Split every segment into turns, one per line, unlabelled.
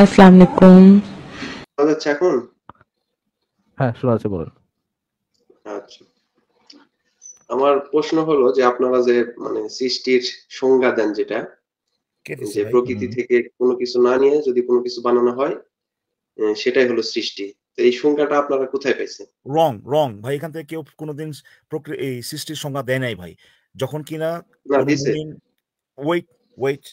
আসসালামু আলাইকুম হ্যাঁ শোনা যাচ্ছে বলুন আচ্ছা আমার প্রশ্ন হলো যে আপনারা যে মানে সৃষ্টির সংজ্ঞা দেন যেটা যে প্রকৃতি থেকে কোনো কিছু না নিয়ে যদি কোনো কিছু বানানো হয় সেটাই হলো সৃষ্টি তো এই সংজ্ঞাটা আপনারা কোথায় পেয়েছেন
রং রং ভাই এখান থেকে কেউ কোনোদিন এই সৃষ্টির সংজ্ঞা দেয় নাই ভাই যখন কিনা ওয়েট ওয়েট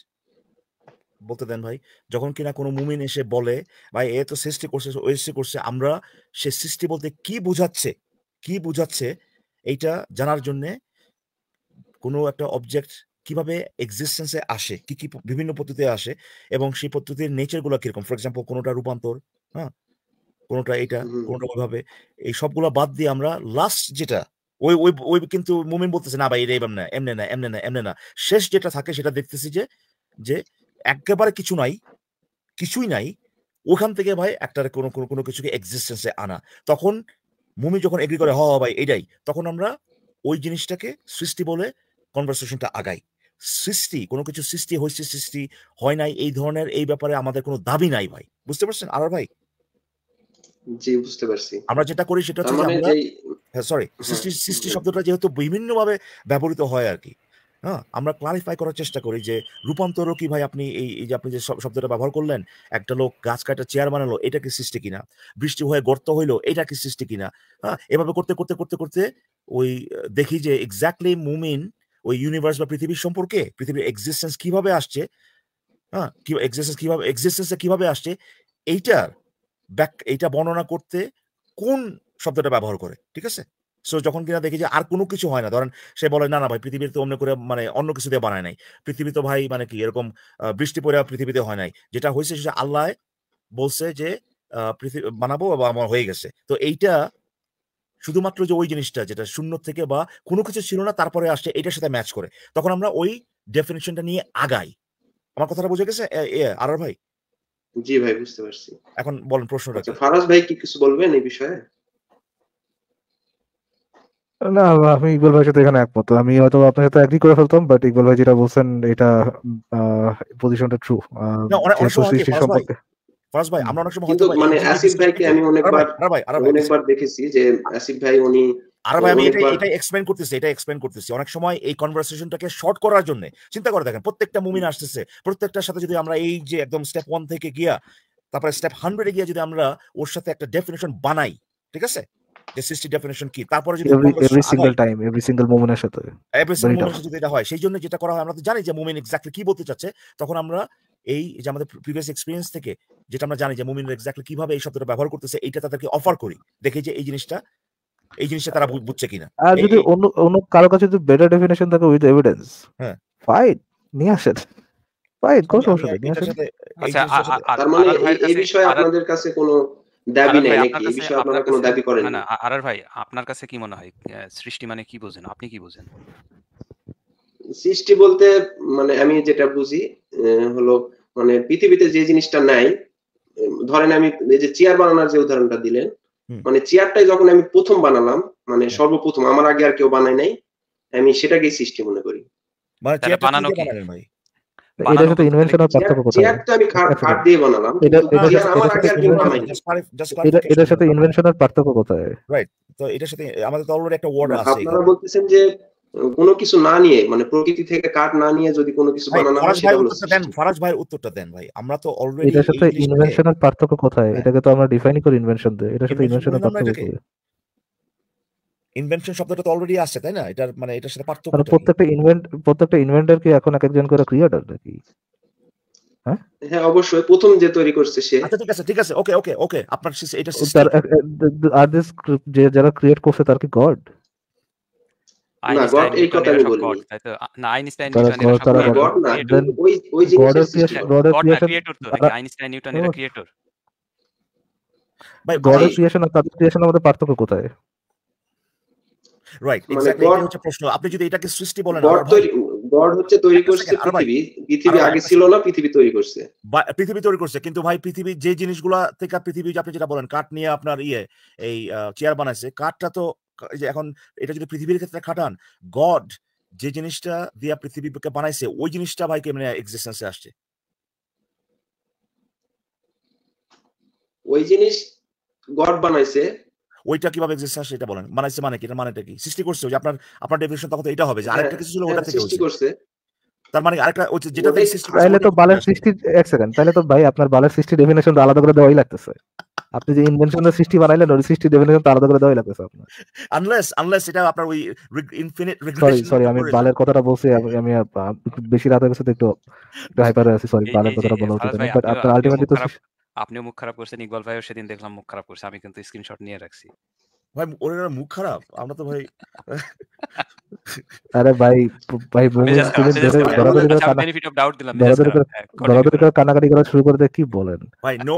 বলতে দেন ভাই যখন কিনা কোনো মুমিন এসে বলে ভাই এ তো সৃষ্টি করছে ও সৃষ্টি করছে আমরা সে সৃষ্টি বলতে কি বোঝাচ্ছে কি বোঝাচ্ছে এইটা জানার জন্যে কোনো একটা অবজেক্ট কিভাবে এক্সিস্টেন্সে আসে কি কি বিভিন্ন পদ্ধতি আসে এবং সেই পদ্ধতির নেচারগুলো কিরকম ফর এক্সাম্পল কোনোটা রূপান্তর হ্যাঁ কোনোটা এটা কোনোটা ওইভাবে এই সবগুলো বাদ দিয়ে আমরা লাস্ট যেটা ওই ওই ওই কিন্তু মুমিন বলতেছে না ভাই এটা না এমনে না এমনে না এমনে না শেষ যেটা থাকে সেটা দেখতেছি যে যে একেবারে কিছু নাই কিছুই নাই ওখান থেকে ভাই একটা কোনো কোনো কোনো কিছুকে এক্সিস্টেন্সে আনা তখন মুমি যখন এগ্রি করে হ ভাই এটাই তখন আমরা ওই জিনিসটাকে সৃষ্টি বলে কনভারসেশনটা আগাই সৃষ্টি কোনো কিছু সৃষ্টি হয়েছে সৃষ্টি হয় নাই এই ধরনের এই ব্যাপারে আমাদের কোনো দাবি নাই ভাই বুঝতে পারছেন আর ভাই
জি বুঝতে পারছি
আমরা যেটা করি সেটা হচ্ছে মানে আমরা সরি হ্যাঁ, হ্যাঁ, সৃষ্টি সৃষ্টি শব্দটা যেহেতু বিভিন্নভাবে ব্যবহৃত হয় আর কি হ্যাঁ আমরা ক্লারিফাই করার চেষ্টা করি যে রূপান্তরও কি ভাই আপনি এই যে আপনি যে শব্দটা ব্যবহার করলেন একটা লোক গাছ কাটা চেয়ার বানালো এটা কি সৃষ্টি কিনা বৃষ্টি হয়ে গর্ত হইলো এটা কি সৃষ্টি কিনা হ্যাঁ এভাবে করতে করতে করতে করতে ওই দেখি যে এক্স্যাক্টলি মুমিন ওই ইউনিভার্স বা পৃথিবীর সম্পর্কে পৃথিবীর এক্সিস্টেন্স কিভাবে আসছে হ্যাঁ কি এক্সিস্টেন্স কিভাবে এক্সিস্টেন্স কিভাবে আসছে এইটার ব্যাক এইটা বর্ণনা করতে কোন শব্দটা ব্যবহার করে ঠিক আছে সো যখন কিনা দেখি যে আর কোনো কিছু হয় না ধরেন সে বলে না না ভাই পৃথিবীর তো অন্য করে মানে অন্য কিছু দিয়ে বানায় নাই পৃথিবী তো ভাই মানে কি এরকম বৃষ্টি পড়ে পৃথিবীতে হয় নাই যেটা হয়েছে সেটা আল্লাহ বলছে যে পৃথিবী বানাবো বা আমার হয়ে গেছে তো এইটা শুধুমাত্র যে ওই জিনিসটা যেটা শূন্য থেকে বা কোনো কিছু ছিল না তারপরে আসছে এটার সাথে ম্যাচ করে তখন আমরা ওই ডেফিনেশনটা নিয়ে আগাই আমার কথাটা বুঝে গেছে আর ভাই
জি ভাই বুঝতে পারছি
এখন বলেন প্রশ্নটা আচ্ছা,
ফারাজ ভাই কি কিছু বলবেন এই বিষয়ে না আমি ইকবাল ভাইয়ের সাথে এখানে একমত আমি হয়তো আপনার সাথে এগ্রি করে ফেলতাম বাট ইকবাল ভাই যেটা বলছেন এটা পজিশনটা ট্রু সম্পর্কে
ফরাজ ভাই আমরা অনেক সময় কিন্তু মানে আসিফ ভাইকে আমি অনেকবার অনেকবার দেখেছি যে আসিফ ভাই উনি আর ভাই আমি এটা এটা এক্সপ্লেন করতেছি এটা এক্সপ্লেন করতেছি অনেক সময় এই কনভারসেশনটাকে শর্ট করার জন্য চিন্তা করে দেখেন প্রত্যেকটা মুমিন আসতেছে প্রত্যেকটার সাথে যদি আমরা এই যে একদম স্টেপ ওয়ান থেকে গিয়া তারপরে স্টেপ হান্ড্রেডে গিয়ে যদি আমরা ওর সাথে একটা ডেফিনেশন বানাই ঠিক আছে ডেফিনেশন কি তারপরে যদি every single time
every single মোমেন্টের সাথে
এভরি সিঙ্গেল মোমেন্টের সাথে হয় সেই জন্য যেটা করা হয় আমরা তো জানি যে মোমেন্ট এক্স্যাক্টলি কি বলতে চাচ্ছে তখন আমরা এই যে আমাদের প্রিভিয়াস এক্সপিরিয়েন্স থেকে যেটা আমরা জানি যে মুমিন এক্স্যাক্টলি কিভাবে এই শব্দটা ব্যবহার করতেছে এইটা তাদেরকে অফার করি দেখে যে এই জিনিসটা এই জিনিসটা তারা বুঝছে কিনা আর যদি
অন্য অন্য কারো কাছে যদি বেটার ডেফিনেশন থাকে উইথ এভিডেন্স হ্যাঁ ফাইন নিয়ে আসেন ফাইন কোনো সমস্যা নেই আচ্ছা তার মানে এই বিষয়ে আপনাদের কাছে কোনো দাবি নাই নাকি এই বিষয়ে আপনারা কোনো দাবি করেন না আরার ভাই আপনার কাছে কি মনে হয় সৃষ্টি মানে কি বোঝেন আপনি কি বোঝেন সৃষ্টি বলতে মানে আমি যেটা বুঝি হলো মানে পৃথিবীতে যে জিনিসটা নাই ধরেন আমি এই যে চেয়ার বানানোর যে উদাহরণটা দিলেন মানে চেয়ারটাই যখন আমি প্রথম বানালাম মানে সর্বপ্রথম আমার আগে আর কেউ বানায় নাই আমি সেটাকেই সৃষ্টি মনে করি
মানে চেয়ার বানানো কি
ভাই পার্থক্য কোথায়
আমাদের একটা ওয়ার্ড আছে বলতেছেন যে কোনো কিছু না নিয়ে মানে প্রকৃতি থেকে কাঠ না নিয়ে যদি কোনো কিছু ফরাজ উত্তরটা দেন ভাই আমরা তো অলরেডি সাথে
পার্থক্য কোথায় হ্যাঁ। এটাকে তো আমরা ডিফাইন করি ইনভেনশন এটার সাথে ইনভেনশনের মানে পার্থক্য
ইনভেনশন শব্দটা তো অলরেডি আছে তাই না এটার মানে এটার সাথে পার্থক্য
প্রত্যেকটা ইনভেন্ট প্রত্যেকটা ইনভেন্টর কি এখন এক একজন করে ক্রিয়েটর নাকি হ্যাঁ,
হ্যাঁ অবশ্যই তৈরি আচ্ছা, ঠিক আছে ওকে ওকে ওকে আপনার
যারা ক্রিয়েট করছে কি গড পার্থক্য কোথায়
রাইট মানে এক্স্যাক্টলি এটা হচ্ছে প্রশ্ন আপনি যদি এটাকে সৃষ্টি বলেন
গড হচ্ছে তৈরি করছে পৃথিবী পৃথিবী আগে ছিল না পৃথিবী তৈরি করছে
পৃথিবী তৈরি করছে কিন্তু ভাই পৃথিবী যে জিনিসগুলা থেকে পৃথিবী আপনি যেটা বলেন কাঠ নিয়ে আপনার ইয়ে এই চেয়ার বানাইছে কাঠটা তো এখন এটা যদি পৃথিবীর ক্ষেত্রে খাটান গড যে জিনিসটা দিয়া পৃথিবীকে বানাইছে ওই জিনিসটা ভাই কেমনে এক্সিস্টেন্সে আসছে
ওই জিনিস গড বানাইছে
ওইটা কিভাবে এক্সিস্ট আসে এটা বলেন মানে মানে কি এটা মানেটা কি সৃষ্টি করছে যে আপনার আপনার ডেফিনেশন তখন তো এটা হবে যে হ্যাঁ, আরেকটা কিছু ছিল ওটা হ্যাঁ, থেকে সৃষ্টি করছে তার মানে আরেকটা হচ্ছে যেটা সৃষ্টি তাহলে তো বালের
সৃষ্টি এক সেকেন্ড তাহলে তো ভাই আপনার বালের সৃষ্টি ডেফিনেশন আলাদা করে দেওয়াই লাগতেছে আপনি যে ইনভেনশনের সৃষ্টি বানাইলেন ওই সৃষ্টি ডেফিনেশন তার আলাদা করে দেওয়াই লাগতেছে আপনার
আনলেস আনলেস এটা আপনার ওই ইনফিনিট সরি সরি আমি বালের
কথাটা বলছি আমি বেশি রাত হয়ে গেছে একটু হাইপার আছি সরি বালের কথাটা বলা উচিত বাট আপনার আলটিমেটলি তো আপনিও মুখ খারাপ করছেন ইকবাল ভাইও সেদিন দেখলাম মুখ খারাপ করছে আমি কিন্তু স্ক্রিনশট নিয়ে রাখছি ভাই
ওরা মুখ খারাপ আমরা তো ভাই
আরে ভাই ভাই বেনিফিট অফ ডাউট দিলাম দরাদরি করে হ্যাঁ, কানাকাটি করা শুরু করে কি বলেন
ভাই no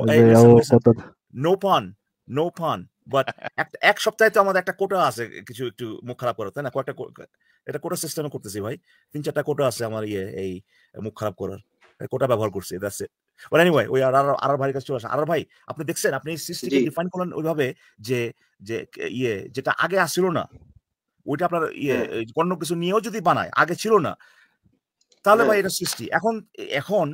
no pun no pun but এক সপ্তাহে তো আমাদের একটা কোটা আছে কিছু একটু মুখ খারাপ করার তাই না কয়েকটা এটা কোটা সিস্টেম করতেছি ভাই তিন চারটা কোটা আছে আমার ইয়ে এই মুখ খারাপ করার কোটা ব্যবহার করছি দ্যাটস ইট মানে এনিওয়ে ওই আর আর ভাইয়ের কাছে চলে আর ভাই আপনি দেখছেন আপনি ডিফাইন করলেন ওইভাবে যে যে ইয়ে যেটা আগে আসছিল না ওইটা আপনার ইয়ে অন্য কিছু নিয়েও যদি বানায় আগে ছিল না তাহলে ভাই এটা সৃষ্টি এখন এখন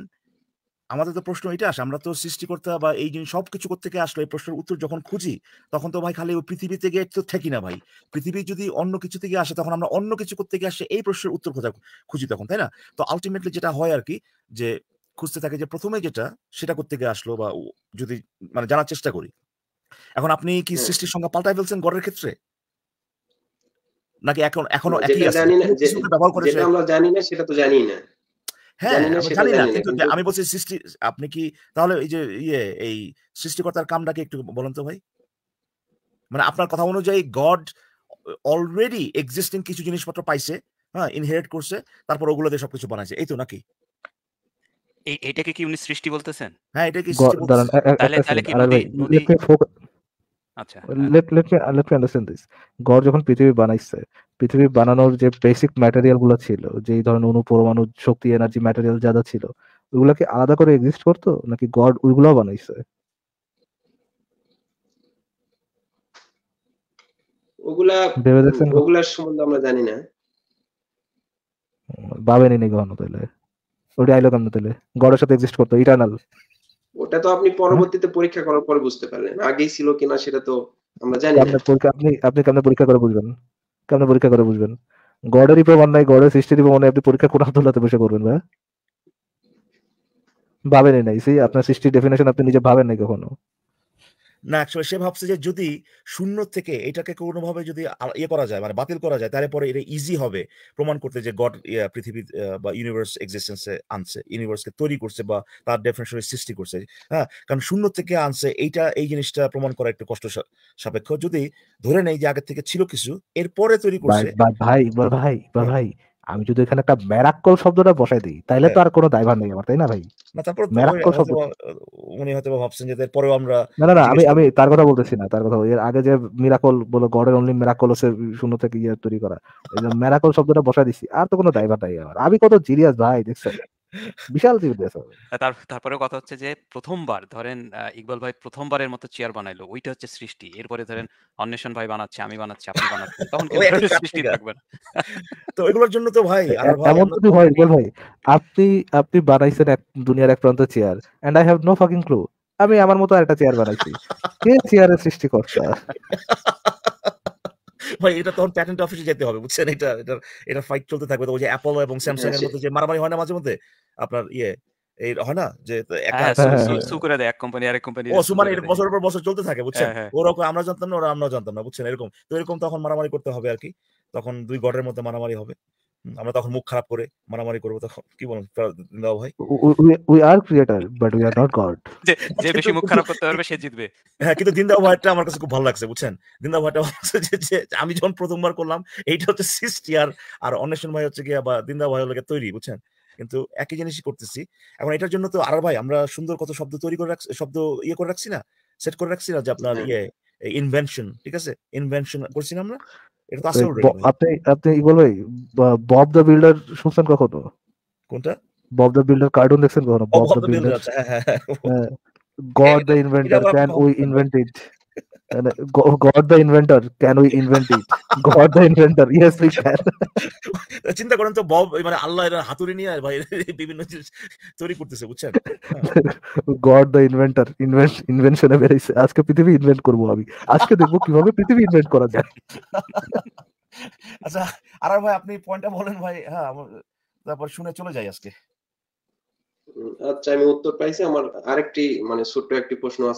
আমাদের তো প্রশ্ন এটা আসে আমরা তো করতে বা এই জিনিস সবকিছু করতে থেকে আসলো এই প্রশ্নের উত্তর যখন খুঁজি তখন তো ভাই খালি ওই পৃথিবী থেকে তো থাকি না ভাই পৃথিবী যদি অন্য কিছু থেকে আসে তখন আমরা অন্য কিছু করতে গিয়ে আসে এই প্রশ্নের উত্তর খোঁজা খুঁজি তখন তাই না তো আলটিমেটলি যেটা হয় আর কি যে খুঁজতে থাকে যে প্রথমে যেটা সেটা করতে গিয়ে আসলো বা যদি মানে জানার চেষ্টা করি এখন আপনি কি সৃষ্টির সংখ্যা পাল্টাই ফেলছেন গড়ের ক্ষেত্রে নাকি এখন এখনো একই আছে ব্যবহার করে সেটা আমরা জানি না সেটা তো জানি না
হ্যাঁ জানি না কিন্তু আমি
বলছি সৃষ্টি আপনি কি তাহলে এই যে ইয়ে এই সৃষ্টিকর্তার কামটাকে একটু বলুন তো ভাই মানে আপনার কথা অনুযায়ী গড অলরেডি এক্সিস্টিং কিছু জিনিসপত্র পাইছে হ্যাঁ ইনহেরিট করছে তারপর ওগুলো দিয়ে সবকিছু বানাইছে এই তো নাকি এটাকে কি উনি সৃষ্টি বলতেছেন হ্যাঁ এটা কি সৃষ্টি তাহলে তাহলে কি
আচ্ছা let let me let me understand this God যখন পৃথিবী বানাইছে পৃথিবী বানানোর যে বেসিক ম্যাটেরিয়াল গুলো ছিল যেই ধরনের অণু পরমাণু শক্তি এনার্জি ম্যাটেরিয়াল যা ছিল ওগুলা কি আলাদা করে এক্সিস্ট করতো নাকি গড ওইগুলাও বানাইছে ওগুলা ভেবে দেখছেন ওগুলার সম্বন্ধে আমরা জানি না ভাবেনি নি কখনো তাহলে ওটা আইলো কেমন তাহলে গড়ের সাথে এক্সিস্ট করতো ইটারনাল ওটা তো আপনি পরবর্তীতে পরীক্ষা করার পর বুঝতে পারলেন আগেই ছিল কিনা সেটা তো আমরা জানি আপনি পরীক্ষা আপনি আপনি কেমন পরীক্ষা করে বুঝবেন কেমন পরীক্ষা করে বুঝবেন গডেরই প্রমাণ নাই গডের সৃষ্টির প্রমাণ নাই আপনি পরীক্ষা কোন আদালতে বসে করবেন না ভাবেনই নাই সেই আপনার সৃষ্টির ডেফিনেশন আপনি নিজে ভাবেন নাই কখনো
না আসলে সে ভাবছে যে যদি শূন্য থেকে এটাকে কোনোভাবে যদি ইয়ে করা যায় মানে বাতিল করা যায় তাহলে পরে এটা ইজি হবে প্রমাণ করতে যে গড পৃথিবী বা ইউনিভার্স এক্সিস্টেন্সে আনছে ইউনিভার্সকে তৈরি করছে বা তার ডেফিনেশন সৃষ্টি করছে হ্যাঁ কারণ শূন্য থেকে আনছে এইটা এই জিনিসটা প্রমাণ করা একটু কষ্ট সাপেক্ষ যদি ধরে নেই যে আগের থেকে ছিল কিছু এরপরে তৈরি করছে
ভাই ভাই ভাই আমি যদি এখানে একটা ম্যারাক্কল শব্দটা বসাই দিই তাহলে তো হ্যাঁ। আর কোনো দায়ভার নেই আমার তাই না ভাই
তারপর শব্দ হয়তো ভাবছেন যে আমরা আমি আমি
তার কথা বলতেছি না তার কথা আগে যে গডের অনলি শূন্য থেকে ইয়ে তৈরি করা শব্দটা আর তো কোনো নাই আমি কত জিরিয়াস ভাই দেখছেন বিশাল তারপরে কথা হচ্ছে যে প্রথমবার ধরেন ইকবাল ভাই প্রথমবারের মতো চেয়ার বানাইলো ওইটা হচ্ছে সৃষ্টি এরপরে ধরেন অন্বেষণ ভাই বানাচ্ছে আমি
বানাচ্ছি আপনি বানাচ্ছি তখন সৃষ্টি থাকবে তো এগুলোর জন্য তো ভাই এমন যদি হয়
ইকবাল ভাই আপনি আপনি বানাইছেন এক দুনিয়ার এক প্রান্ত chair and I have no fucking clue আমি আমার মতো আরেকটা চেয়ার বানাইছি কে চেয়ারের করছে
মানে এটা তখন প্যাটেন্ট অফিসে যেতে হবে বুঝছেন এটা এটা এটা ফাইট চলতে থাকবে ওই যে অ্যাপল এবং স্যামসাং এর মধ্যে যে মারামারি হয় না মাঝে মধ্যে আপনার ইয়ে এই হয় না যে হ্যাঁ, হ্যাঁ। সু করে দেয়
এক কোম্পানি আরেক কোম্পানি ও মানে বছর
পর বছর চলতে থাকে বুঝছেন হ্যাঁ, ওরকম আমরা জানতাম না ওরা আমরা জানতাম না বুঝছেন এরকম তো এরকম তখন মারামারি করতে হবে আর কি তখন দুই গড়ের মধ্যে মারামারি হবে আমরা তখন মুখ খারাপ করে মারামারি করবো তখন কি বলুন দাও ভাই
we are creator but we are not God
যে বেশি মুখ খারাপ করতে পারবে সে জিতবে হ্যাঁ কিন্তু দিনদা ভাইটা আমার কাছে খুব ভালো লাগছে বুঝছেন দিনদা ভাইটা যে আমি যখন প্রথমবার করলাম এইটা হচ্ছে সিস্টি আর আর অন্বেষণ ভাই হচ্ছে গিয়ে বা দিনদা ভাই হলো তৈরি বুঝছেন কিন্তু একই জিনিসই করতেছি এখন এটার জন্য তো আর ভাই আমরা সুন্দর কত শব্দ তৈরি করে রাখছি শব্দ ইয়ে করে রাখছি না সেট করে রাখছি না যে আপনার হ্যাঁ। ইয়ে ইনভেনশন ঠিক আছে ইনভেনশন করছি না আমরা এটা তো আসলে
আপনি আপনি কি বলবেন বব দ্য বিল্ডার শুনছেন কখনো কোনটা বব দ্য বিল্ডার কার্টুন দেখছেন কখনো বব দ্য বিল্ডার হ্যাঁ হ্যাঁ God the inventor can we invented Uh,
চিন্তা করেন তো বব মানে আল্লাহ এর হাতুড়ি নিয়ে ভাই বিভিন্ন জিনিস তৈরি করতেছে বুঝছেন
গড দ্য ইনভেন্টর ইনভেন্ট ইনভেনশনে বেরিয়েছে আজকে পৃথিবী ইনভেন্ট করব আমি আজকে দেখবো কিভাবে পৃথিবী ইনভেন্ট করা যায়
আচ্ছা আর ভাই আপনি পয়েন্টটা বলেন ভাই হ্যাঁ তারপর শুনে চলে যাই আজকে
আচ্ছা আমি উত্তর পাইছি আমার আরেকটি মানে ছোট্ট একটি প্রশ্ন আছে